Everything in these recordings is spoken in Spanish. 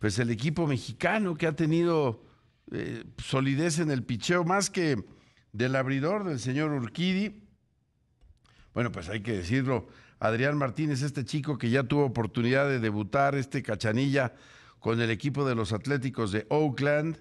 pues el equipo mexicano que ha tenido eh, solidez en el picheo, más que del abridor del señor Urquidi. Bueno, pues hay que decirlo, Adrián Martínez, este chico que ya tuvo oportunidad de debutar, este cachanilla con el equipo de los Atléticos de Oakland,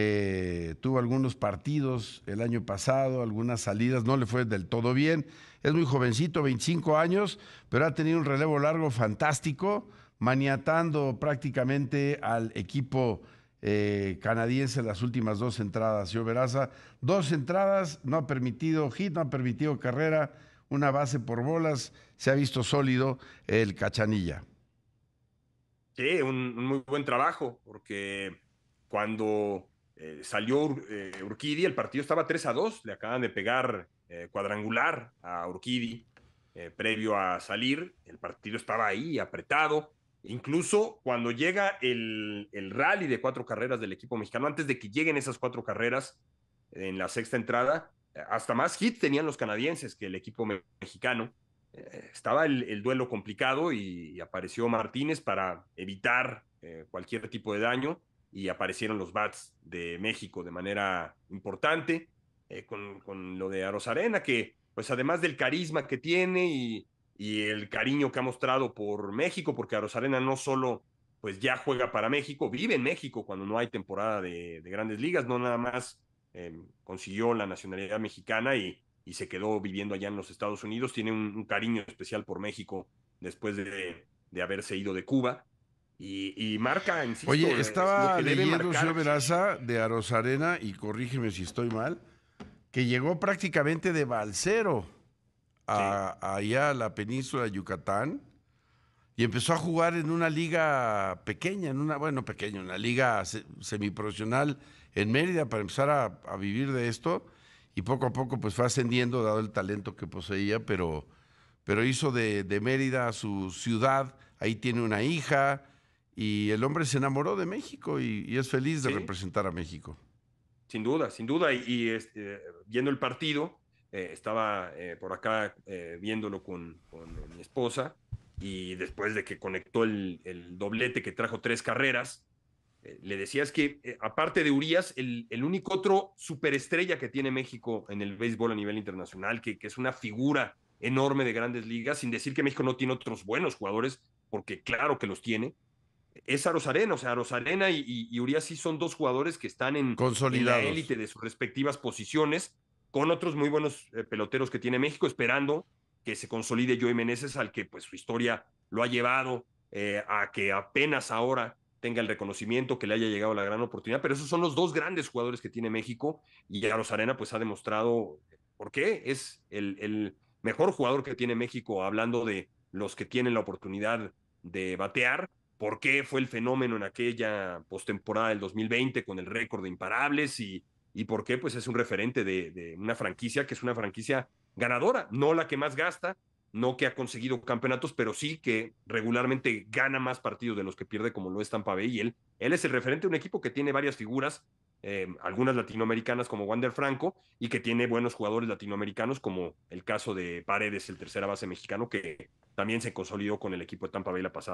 eh, tuvo algunos partidos el año pasado, algunas salidas, no le fue del todo bien. Es muy jovencito, 25 años, pero ha tenido un relevo largo fantástico, maniatando prácticamente al equipo eh, canadiense las últimas dos entradas. Yo Veraza, dos entradas, no ha permitido hit, no ha permitido carrera, una base por bolas, se ha visto sólido el cachanilla. Sí, un muy buen trabajo, porque cuando eh, salió eh, Urquidi, el partido estaba 3 a 2, le acaban de pegar eh, cuadrangular a Urquidi previo a salir, el partido estaba ahí apretado, incluso cuando llega el, rally de cuatro carreras del equipo mexicano, antes de que lleguen esas cuatro carreras en la sexta entrada, hasta más hit tenían los canadienses que el equipo mexicano. Estaba el, duelo complicado y apareció Martínez para evitar cualquier tipo de daño y aparecieron los bats de México de manera importante, eh, con, lo de Arena que pues además del carisma que tiene y, y el cariño que ha mostrado por México, porque Arena no solo pues ya juega para México, vive en México cuando no hay temporada de, grandes ligas, no nada más eh, consiguió la nacionalidad mexicana y, se quedó viviendo allá en los Estados Unidos, tiene un, cariño especial por México después de, de haberse ido de Cuba. Y, y marca, insisto. Oye, estaba leyendo yo Veraza de Arosarena, y corrígeme si estoy mal, que llegó prácticamente de Balcero a, allá a la península de Yucatán y empezó a jugar en una liga pequeña, en una, bueno, pequeña, una liga semiprofesional en Mérida para empezar a, vivir de esto y poco a poco pues fue ascendiendo dado el talento que poseía, pero, pero hizo de, de Mérida su ciudad, ahí tiene una hija, y el hombre se enamoró de México y, es feliz de representar a México. Sin duda, sin duda. Y, este, viendo el partido, eh, estaba eh, por acá eh, viéndolo con, mi esposa y después de que conectó el, doblete que trajo tres carreras, le decías que, aparte de Urias, el, el, único otro superestrella que tiene México en el béisbol a nivel internacional, que, que, es una figura enorme de grandes ligas, sin decir que México no tiene otros buenos jugadores, porque claro que los tiene, es a Rosarena, o sea, Rosarena y, y, y sí son dos jugadores que están en, la élite de sus respectivas posiciones, con otros muy buenos eh, peloteros que tiene México, esperando que se consolide Joey Meneses, al que pues su historia lo ha llevado eh, a que apenas ahora tenga el reconocimiento, que le haya llegado la gran oportunidad, pero esos son los dos grandes jugadores que tiene México y ya Arena pues ha demostrado por qué es el mejor jugador que tiene México, hablando de los que tienen la oportunidad de batear por qué fue el fenómeno en aquella postemporada del 2020 con el récord de imparables y, y por qué pues es un referente de, una franquicia que es una franquicia ganadora, no la que más gasta, no que ha conseguido campeonatos, pero sí que regularmente gana más partidos de los que pierde como lo es Tampa Bay y él, él es el referente de un equipo que tiene varias figuras, eh, algunas latinoamericanas como Wander Franco y que tiene buenos jugadores latinoamericanos como el caso de Paredes, el tercera base mexicano que también se consolidó con el equipo de Tampa Bay la pasada.